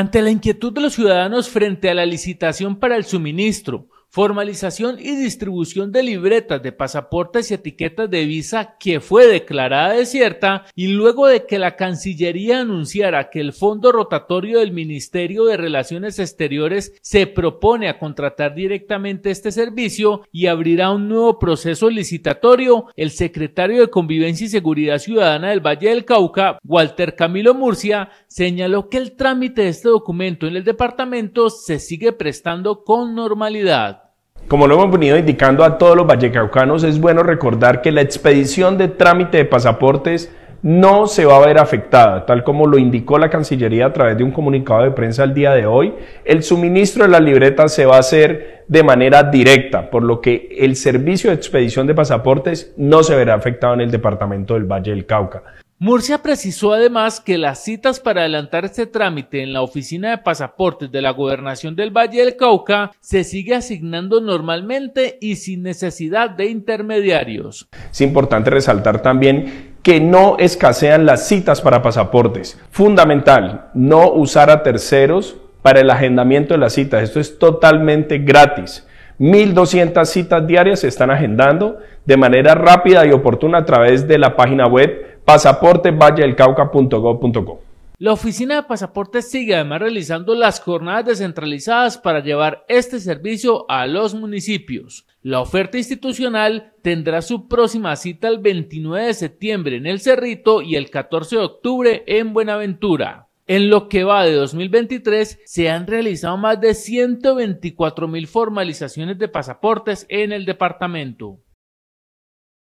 Ante la inquietud de los ciudadanos frente a la licitación para el suministro, formalización y distribución de libretas de pasaportes y etiquetas de visa que fue declarada desierta y luego de que la Cancillería anunciara que el fondo rotatorio del Ministerio de Relaciones Exteriores se propone a contratar directamente este servicio y abrirá un nuevo proceso licitatorio, el secretario de Convivencia y Seguridad Ciudadana del Valle del Cauca, Walter Camilo Murcia, señaló que el trámite de este documento en el departamento se sigue prestando con normalidad. Como lo hemos venido indicando a todos los vallecaucanos, es bueno recordar que la expedición de trámite de pasaportes no se va a ver afectada, tal como lo indicó la Cancillería a través de un comunicado de prensa el día de hoy. El suministro de las libretas se va a hacer de manera directa, por lo que el servicio de expedición de pasaportes no se verá afectado en el departamento del Valle del Cauca. Murcia precisó además que las citas para adelantar este trámite en la oficina de pasaportes de la gobernación del Valle del Cauca se sigue asignando normalmente y sin necesidad de intermediarios. Es importante resaltar también que no escasean las citas para pasaportes. Fundamental, no usar a terceros para el agendamiento de las citas. Esto es totalmente gratis. 1.200 citas diarias se están agendando de manera rápida y oportuna a través de la página web pasaportevalledelcauca.gov.co. La Oficina de Pasaportes sigue además realizando las jornadas descentralizadas para llevar este servicio a los municipios. La oferta institucional tendrá su próxima cita el 29 de septiembre en El Cerrito y el 14 de octubre en Buenaventura. En lo que va de 2023, se han realizado más de 124 mil formalizaciones de pasaportes en el departamento.